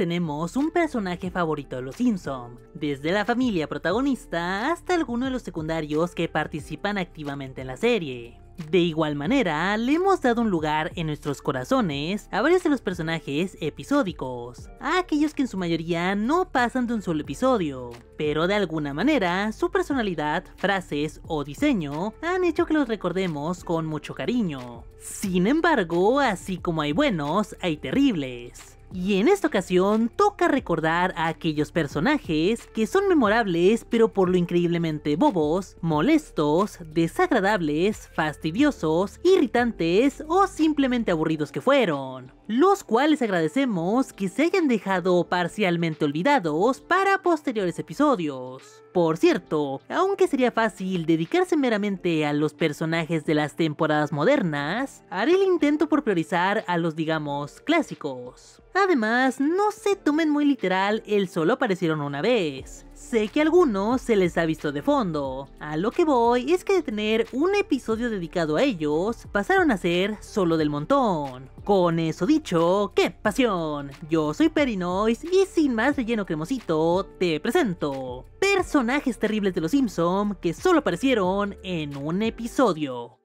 tenemos un personaje favorito de los Simpson, desde la familia protagonista hasta alguno de los secundarios que participan activamente en la serie. De igual manera, le hemos dado un lugar en nuestros corazones a varios de los personajes episódicos, a aquellos que en su mayoría no pasan de un solo episodio, pero de alguna manera su personalidad, frases o diseño han hecho que los recordemos con mucho cariño. Sin embargo, así como hay buenos, hay terribles. Y en esta ocasión toca recordar a aquellos personajes que son memorables pero por lo increíblemente bobos, molestos, desagradables, fastidiosos, irritantes o simplemente aburridos que fueron los cuales agradecemos que se hayan dejado parcialmente olvidados para posteriores episodios. Por cierto, aunque sería fácil dedicarse meramente a los personajes de las temporadas modernas, haré el intento por priorizar a los, digamos, clásicos. Además, no se tomen muy literal el solo aparecieron una vez, Sé que a algunos se les ha visto de fondo. A lo que voy es que de tener un episodio dedicado a ellos, pasaron a ser solo del montón. Con eso dicho, ¡qué pasión! Yo soy Perinois y sin más relleno cremosito, te presento personajes terribles de los Simpson que solo aparecieron en un episodio.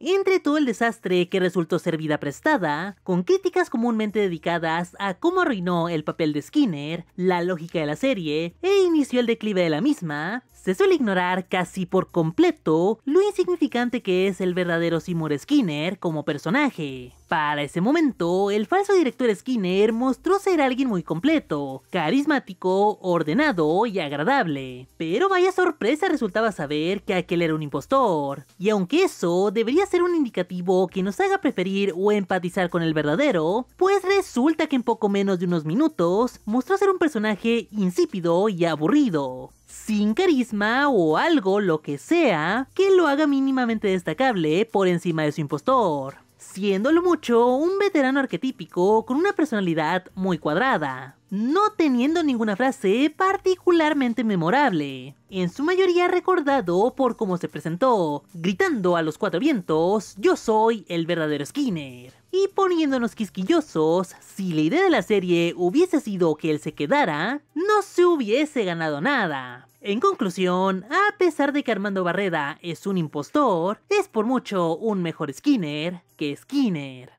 Entre todo el desastre que resultó ser vida prestada, con críticas comúnmente dedicadas a cómo arruinó el papel de Skinner, la lógica de la serie e inició el declive de la misma, se suele ignorar casi por completo lo insignificante que es el verdadero Seymour Skinner como personaje. Para ese momento, el falso director Skinner mostró ser alguien muy completo, carismático, ordenado y agradable. Pero vaya sorpresa resultaba saber que aquel era un impostor. Y aunque eso debería ser un indicativo que nos haga preferir o empatizar con el verdadero, pues resulta que en poco menos de unos minutos mostró ser un personaje insípido y aburrido sin carisma o algo, lo que sea, que lo haga mínimamente destacable por encima de su impostor siéndolo mucho un veterano arquetípico con una personalidad muy cuadrada, no teniendo ninguna frase particularmente memorable, en su mayoría recordado por cómo se presentó, gritando a los cuatro vientos, yo soy el verdadero Skinner. Y poniéndonos quisquillosos, si la idea de la serie hubiese sido que él se quedara, no se hubiese ganado nada. En conclusión, a pesar de que Armando Barreda es un impostor, es por mucho un mejor Skinner que Skinner.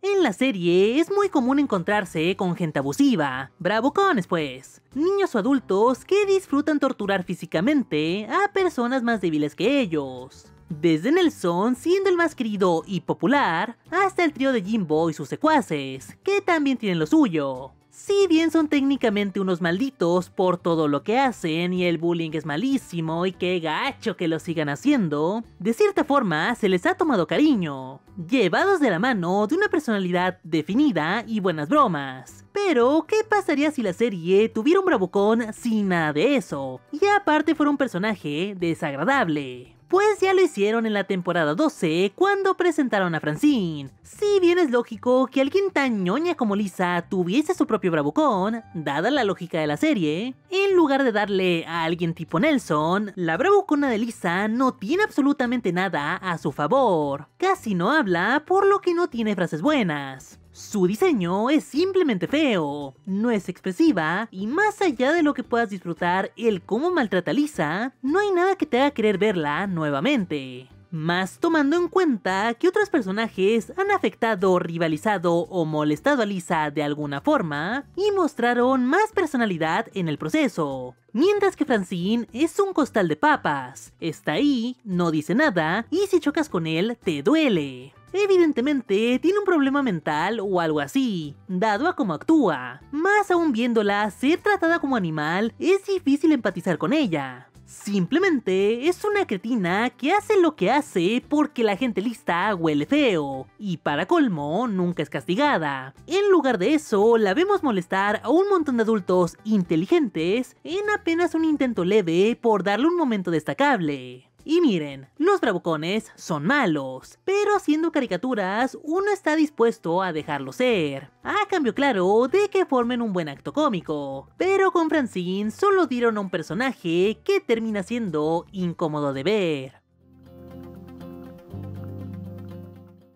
En la serie es muy común encontrarse con gente abusiva, bravucones pues, niños o adultos que disfrutan torturar físicamente a personas más débiles que ellos. Desde Nelson, siendo el más querido y popular, hasta el trío de Jimbo y sus secuaces, que también tienen lo suyo. Si bien son técnicamente unos malditos por todo lo que hacen y el bullying es malísimo y qué gacho que lo sigan haciendo, de cierta forma se les ha tomado cariño, llevados de la mano de una personalidad definida y buenas bromas. Pero, ¿qué pasaría si la serie tuviera un bravucón sin nada de eso? Y aparte fuera un personaje desagradable pues ya lo hicieron en la temporada 12 cuando presentaron a Francine. Si bien es lógico que alguien tan ñoña como Lisa tuviese su propio bravucón, dada la lógica de la serie, en lugar de darle a alguien tipo Nelson, la bravucona de Lisa no tiene absolutamente nada a su favor. Casi no habla, por lo que no tiene frases buenas. Su diseño es simplemente feo, no es expresiva y más allá de lo que puedas disfrutar el cómo maltrata a Lisa, no hay nada que te haga querer verla nuevamente. Más tomando en cuenta que otros personajes han afectado, rivalizado o molestado a Lisa de alguna forma y mostraron más personalidad en el proceso. Mientras que Francine es un costal de papas, está ahí, no dice nada y si chocas con él te duele. Evidentemente, tiene un problema mental o algo así, dado a cómo actúa. Más aún viéndola ser tratada como animal, es difícil empatizar con ella. Simplemente es una cretina que hace lo que hace porque la gente lista huele feo, y para colmo nunca es castigada. En lugar de eso, la vemos molestar a un montón de adultos inteligentes en apenas un intento leve por darle un momento destacable. Y miren, los bravucones son malos, pero haciendo caricaturas uno está dispuesto a dejarlo ser, a cambio claro de que formen un buen acto cómico. Pero con Francine solo dieron a un personaje que termina siendo incómodo de ver.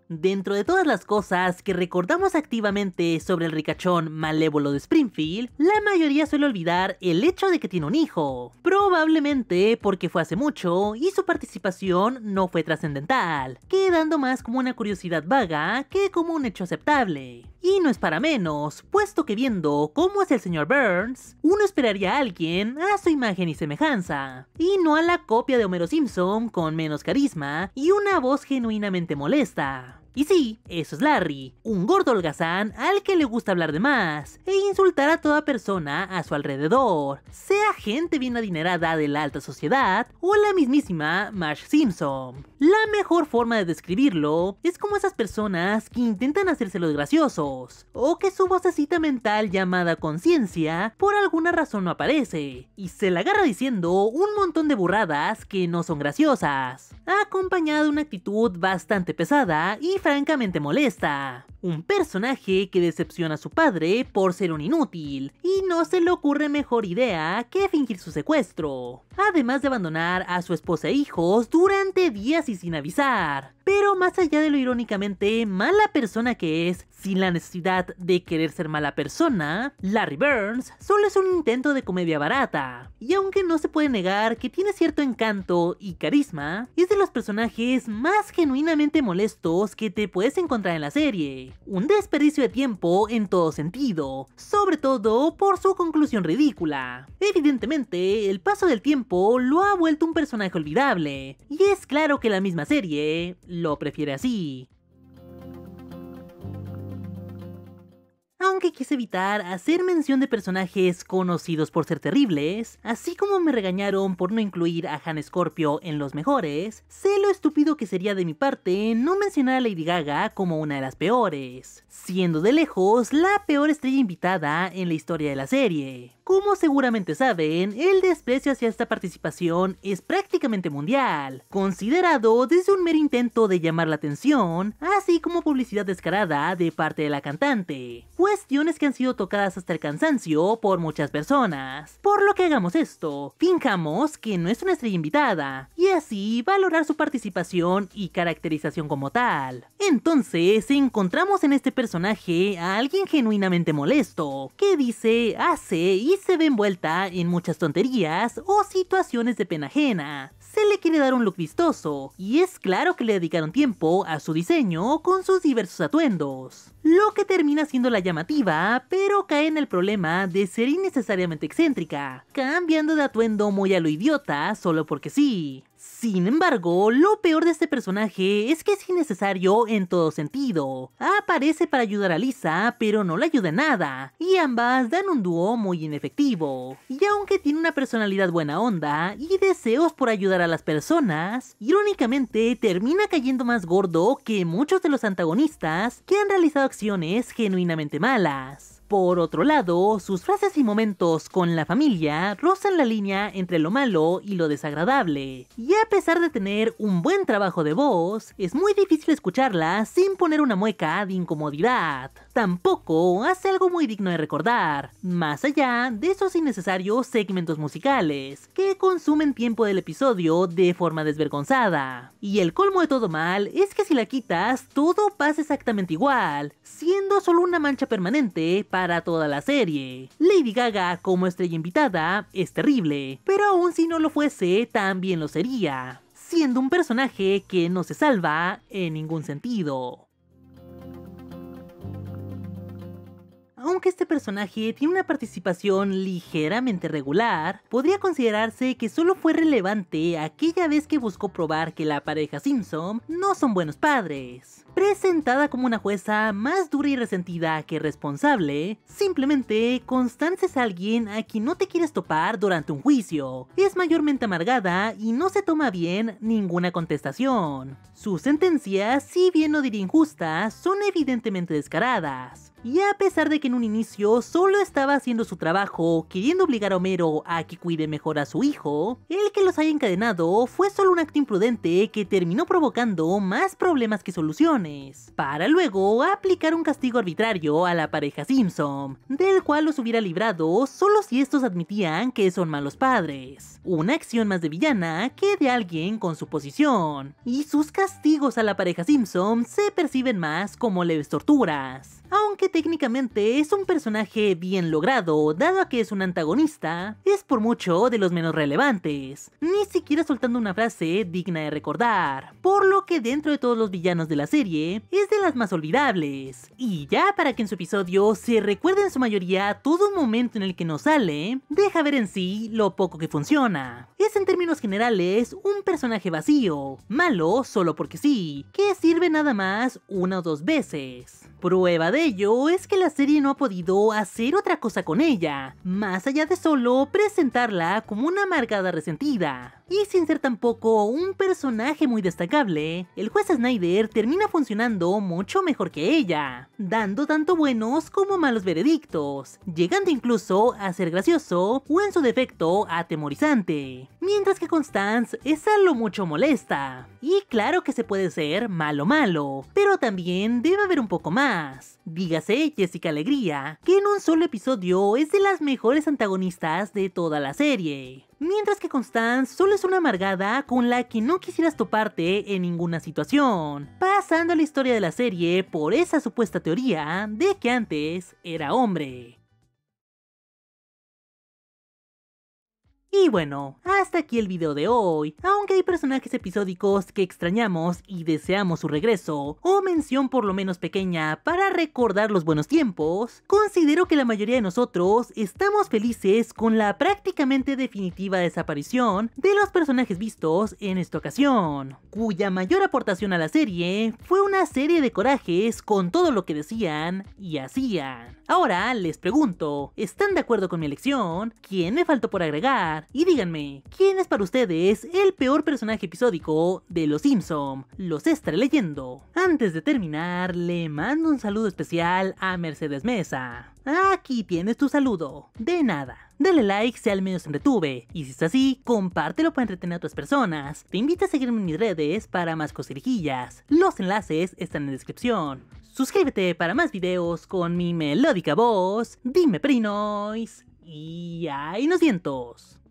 Dentro de todas las cosas que recordamos activamente sobre el ricachón malévolo de Springfield, la mayoría suele olvidar el hecho de que tiene un hijo. Probablemente porque fue hace mucho y su participación no fue trascendental, quedando más como una curiosidad vaga que como un hecho aceptable. Y no es para menos, puesto que viendo cómo es el señor Burns, uno esperaría a alguien a su imagen y semejanza, y no a la copia de Homero Simpson con menos carisma y una voz genuinamente molesta. Y sí, eso es Larry, un gordo holgazán al que le gusta hablar de más e insultar a toda persona a su alrededor, sea gente bien adinerada de la alta sociedad o la mismísima Marsh Simpson. La mejor forma de describirlo es como esas personas que intentan hacerse los graciosos, o que su vocecita mental llamada conciencia por alguna razón no aparece, y se la agarra diciendo un montón de burradas que no son graciosas, acompañada de una actitud bastante pesada y francamente molesta un personaje que decepciona a su padre por ser un inútil, y no se le ocurre mejor idea que fingir su secuestro, además de abandonar a su esposa e hijos durante días y sin avisar. Pero más allá de lo irónicamente mala persona que es, sin la necesidad de querer ser mala persona, Larry Burns solo es un intento de comedia barata. Y aunque no se puede negar que tiene cierto encanto y carisma, es de los personajes más genuinamente molestos que te puedes encontrar en la serie. Un desperdicio de tiempo en todo sentido, sobre todo por su conclusión ridícula. Evidentemente, el paso del tiempo lo ha vuelto un personaje olvidable, y es claro que la misma serie lo prefiere así. aunque quise evitar hacer mención de personajes conocidos por ser terribles, así como me regañaron por no incluir a Han Scorpio en los mejores, sé lo estúpido que sería de mi parte no mencionar a Lady Gaga como una de las peores, siendo de lejos la peor estrella invitada en la historia de la serie. Como seguramente saben, el desprecio hacia esta participación es prácticamente mundial, considerado desde un mero intento de llamar la atención, así como publicidad descarada de parte de la cantante, cuestiones que han sido tocadas hasta el cansancio por muchas personas. Por lo que hagamos esto, finjamos que no es una estrella invitada, y así valorar su participación y caracterización como tal. Entonces, encontramos en este personaje a alguien genuinamente molesto, que dice, hace y se ve envuelta en muchas tonterías o situaciones de pena ajena. Se le quiere dar un look vistoso, y es claro que le dedicaron tiempo a su diseño con sus diversos atuendos. Lo que termina siendo la llamativa, pero cae en el problema de ser innecesariamente excéntrica, cambiando de atuendo muy a lo idiota solo porque sí. Sin embargo, lo peor de este personaje es que es innecesario en todo sentido. Aparece para ayudar a Lisa, pero no le ayuda en nada, y ambas dan un dúo muy inefectivo. Y aunque tiene una personalidad buena onda y deseos por ayudar a las personas, irónicamente termina cayendo más gordo que muchos de los antagonistas que han realizado acciones genuinamente malas. Por otro lado, sus frases y momentos con la familia rozan la línea entre lo malo y lo desagradable, y a pesar de tener un buen trabajo de voz, es muy difícil escucharla sin poner una mueca de incomodidad. Tampoco hace algo muy digno de recordar, más allá de esos innecesarios segmentos musicales, que consumen tiempo del episodio de forma desvergonzada. Y el colmo de todo mal es que si la quitas, todo pasa exactamente igual, siendo solo una mancha permanente para toda la serie. Lady Gaga como estrella invitada es terrible, pero aun si no lo fuese, también lo sería, siendo un personaje que no se salva en ningún sentido. Aunque este personaje tiene una participación ligeramente regular, podría considerarse que solo fue relevante aquella vez que buscó probar que la pareja Simpson no son buenos padres. Presentada como una jueza más dura y resentida que responsable, simplemente Constance es alguien a quien no te quieres topar durante un juicio. Es mayormente amargada y no se toma bien ninguna contestación. Sus sentencias, si bien no diría injustas, son evidentemente descaradas y a pesar de que en un inicio solo estaba haciendo su trabajo, queriendo obligar a Homero a que cuide mejor a su hijo, el que los haya encadenado fue solo un acto imprudente que terminó provocando más problemas que soluciones, para luego aplicar un castigo arbitrario a la pareja Simpson, del cual los hubiera librado solo si estos admitían que son malos padres, una acción más de villana que de alguien con su posición, y sus castigos a la pareja Simpson se perciben más como leves torturas. Aunque técnicamente es un personaje bien logrado, dado a que es un antagonista, es por mucho de los menos relevantes, ni siquiera soltando una frase digna de recordar, por lo que dentro de todos los villanos de la serie, es de las más olvidables. Y ya para que en su episodio se recuerde en su mayoría todo momento en el que no sale, deja ver en sí lo poco que funciona. Es en términos generales un personaje vacío, malo solo porque sí, que sirve nada más una o dos veces. Prueba de ello es que la serie no ha podido hacer otra cosa con ella, más allá de solo presentarla como una amargada resentida. Y sin ser tampoco un personaje muy destacable, el juez Snyder termina funcionando mucho mejor que ella, dando tanto buenos como malos veredictos, llegando incluso a ser gracioso o en su defecto atemorizante, mientras que Constance es lo mucho molesta. Y claro que se puede ser malo malo, pero también debe haber un poco más Dígase Jessica Alegría, que en un solo episodio es de las mejores antagonistas de toda la serie. Mientras que Constance solo es una amargada con la que no quisieras toparte en ninguna situación, pasando la historia de la serie por esa supuesta teoría de que antes era hombre. Y bueno, hasta aquí el video de hoy, aunque hay personajes episódicos que extrañamos y deseamos su regreso, o mención por lo menos pequeña para recordar los buenos tiempos, considero que la mayoría de nosotros estamos felices con la prácticamente definitiva desaparición de los personajes vistos en esta ocasión, cuya mayor aportación a la serie fue una serie de corajes con todo lo que decían y hacían. Ahora les pregunto, ¿están de acuerdo con mi elección? ¿Quién me faltó por agregar? y díganme, ¿quién es para ustedes el peor personaje episódico de Los Simpson? Los estaré leyendo. Antes de terminar, le mando un saludo especial a Mercedes Mesa. Aquí tienes tu saludo. De nada. Dale like si al menos entretuve, y si es así, compártelo para entretener a otras personas. Te invito a seguirme en mis redes para más coserijillas. Los enlaces están en la descripción. Suscríbete para más videos con mi melódica voz. Dime Prinois. Y ay nos vientos.